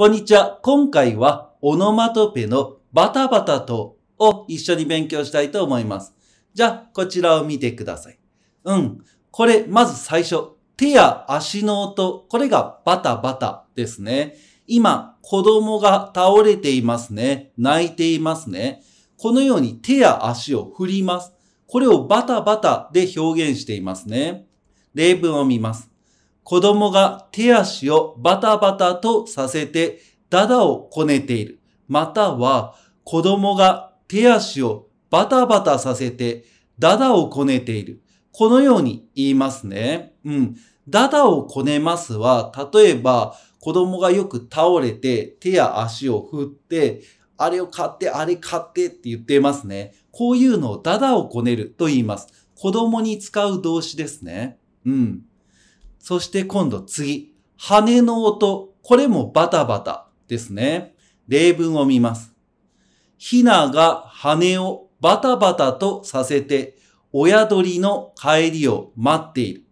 こんにちは。今回はオノマトペのバタバタとを一緒に勉強したいと思います。じゃあ、こちらを見てください。うん。これ、まず最初。手や足の音。これがバタバタですね。今、子供が倒れていますね。泣いていますね。このように手や足を振ります。これをバタバタで表現していますね。例文を見ます。子供が手足をバタバタとさせて、ダダをこねている。または、子供が手足をバタバタさせて、ダダをこねている。このように言いますね。うん。ダダをこねますは、例えば、子供がよく倒れて、手や足を振って、あれを買って、あれ買ってって言ってますね。こういうのをダダをこねると言います。子供に使う動詞ですね。うん。そして今度次、羽の音。これもバタバタですね。例文を見ます。ヒナが羽をバタバタとさせて、親鳥の帰りを待っている。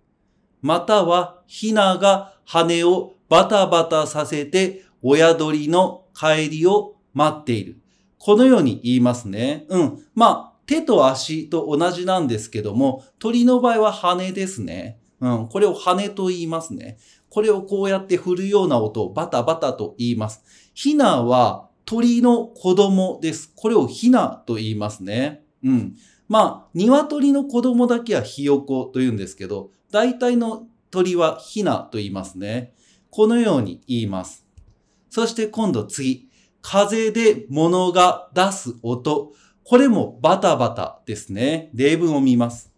または、ヒナが羽をバタバタさせて、親鳥の帰りを待っている。このように言いますね。うん。まあ、手と足と同じなんですけども、鳥の場合は羽ですね。うん、これを羽と言いますね。これをこうやって振るような音をバタバタと言います。ヒナは鳥の子供です。これをヒナと言いますね。うん。まあ、鶏の子供だけはヒヨコと言うんですけど、大体の鳥はヒナと言いますね。このように言います。そして今度次。風で物が出す音。これもバタバタですね。例文を見ます。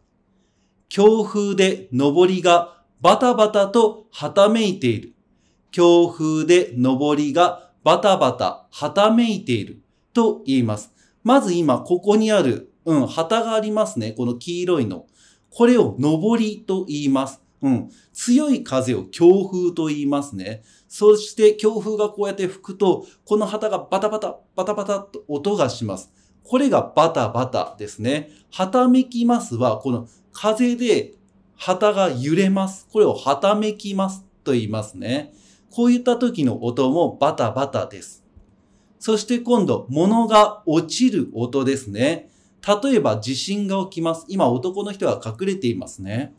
強風で上りがバタバタとはためいている。強風で上りがバタバタはためいていると言います。まず今、ここにある、うん、旗がありますね。この黄色いの。これを上りと言います。うん。強い風を強風と言いますね。そして強風がこうやって吹くと、この旗がバタバタ、バタバタと音がします。これがバタバタですね。はためきますは、この風で旗が揺れます。これを旗めきますと言いますね。こういった時の音もバタバタです。そして今度、物が落ちる音ですね。例えば地震が起きます。今男の人が隠れていますね。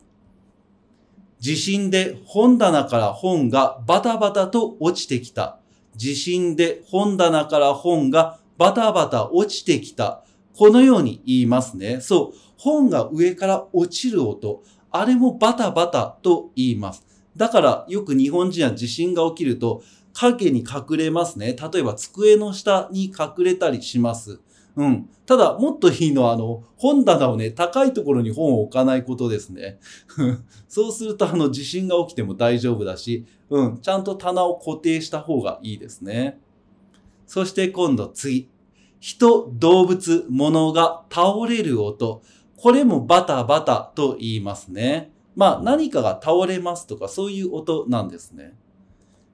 地震で本棚から本がバタバタと落ちてきた。地震で本棚から本がバタバタ落ちてきた。このように言いますね。そう。本が上から落ちる音。あれもバタバタと言います。だからよく日本人は地震が起きると影に隠れますね。例えば机の下に隠れたりします。うん。ただ、もっといいのは、あの、本棚をね、高いところに本を置かないことですね。そうすると、あの、地震が起きても大丈夫だし、うん、ちゃんと棚を固定した方がいいですね。そして今度、次。人、動物、物が倒れる音。これもバタバタと言いますね。まあ何かが倒れますとかそういう音なんですね。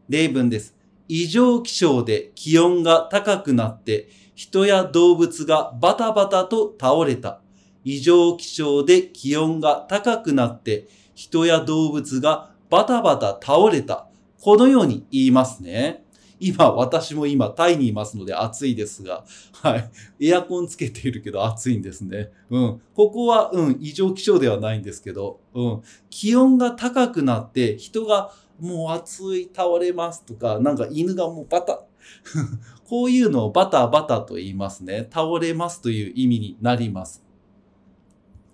例文です。異常気象で気温が高くなって人や動物がバタバタと倒れた。異常気象で気温が高くなって人や動物がバタバタ倒れた。このように言いますね。今、私も今、タイにいますので暑いですが、はい。エアコンつけているけど暑いんですね。うん。ここは、うん、異常気象ではないんですけど、うん。気温が高くなって、人が、もう暑い、倒れますとか、なんか犬がもうバタ、こういうのをバタバタと言いますね。倒れますという意味になります。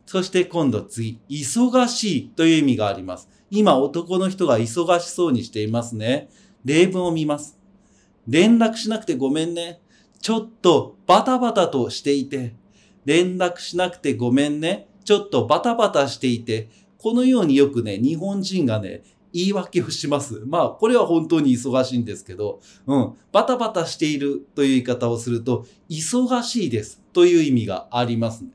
そして今度次、忙しいという意味があります。今男の人が忙しそうにしていますね。例文を見ます。連絡しなくてごめんね。ちょっとバタバタとしていて。連絡しなくてごめんね。ちょっとバタバタしていて。このようによくね、日本人がね、言い訳をします。まあ、これは本当に忙しいんですけど、うん、バタバタしているという言い方をすると、忙しいですという意味がありますね。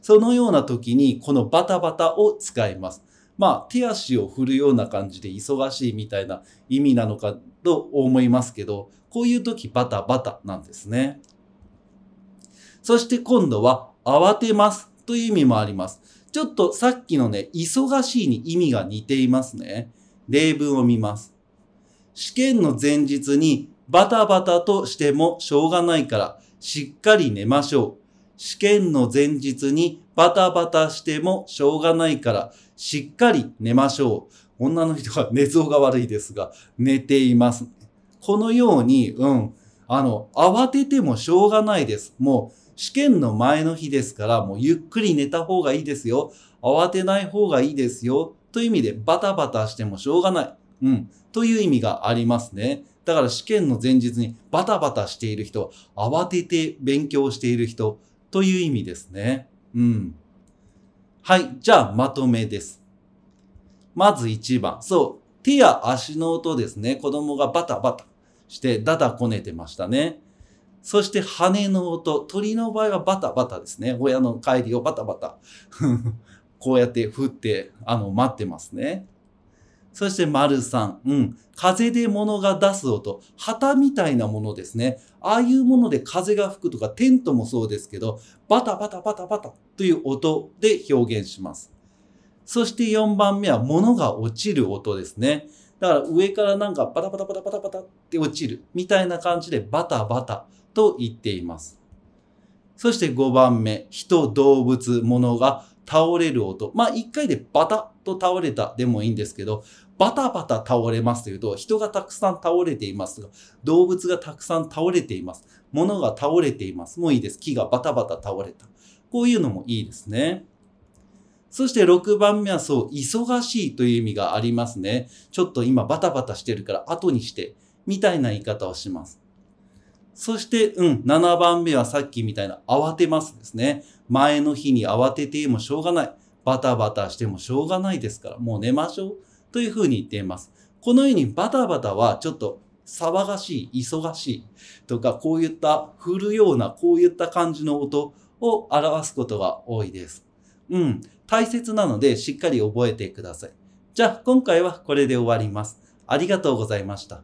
そのような時に、このバタバタを使います。まあ、手足を振るような感じで忙しいみたいな意味なのかと思いますけど、こういう時バタバタなんですね。そして今度は慌てますという意味もあります。ちょっとさっきのね、忙しいに意味が似ていますね。例文を見ます。試験の前日にバタバタとしてもしょうがないからしっかり寝ましょう。試験の前日にバタバタしてもしょうがないからしっかり寝ましょう。女の人は寝相が悪いですが、寝ています。このように、うん、あの、慌ててもしょうがないです。もう、試験の前の日ですから、もうゆっくり寝た方がいいですよ。慌てない方がいいですよ。という意味で、バタバタしてもしょうがない。うん。という意味がありますね。だから試験の前日にバタバタしている人、慌てて勉強している人という意味ですね。うん。はい。じゃあ、まとめです。まず1番。そう。手や足の音ですね。子供がバタバタして、だだこねてましたね。そして羽の音。鳥の場合はバタバタですね。親の帰りをバタバタ。こうやって振って、あの、待ってますね。そして丸3。うん。風で物が出す音。旗みたいなものですね。ああいうもので風が吹くとか、テントもそうですけど、バタバタバタバタという音で表現します。そして4番目は物が落ちる音ですね。だから上からなんかバタバタバタバタバタって落ちるみたいな感じでバタバタと言っています。そして5番目、人、動物、物が倒れる音。まあ1回でバタッと倒れたでもいいんですけど、バタバタ倒れますというと、人がたくさん倒れていますが、動物がたくさん倒れています。物が倒れています。もういいです。木がバタバタ倒れた。こういうのもいいですね。そして6番目はそう、忙しいという意味がありますね。ちょっと今バタバタしてるから後にして、みたいな言い方をします。そして、うん、7番目はさっきみたいな慌てますですね。前の日に慌ててもしょうがない。バタバタしてもしょうがないですから、もう寝ましょう。というふうに言っています。このようにバタバタはちょっと騒がしい、忙しいとか、こういった振るような、こういった感じの音を表すことが多いです。うん、大切なのでしっかり覚えてください。じゃあ今回はこれで終わります。ありがとうございました。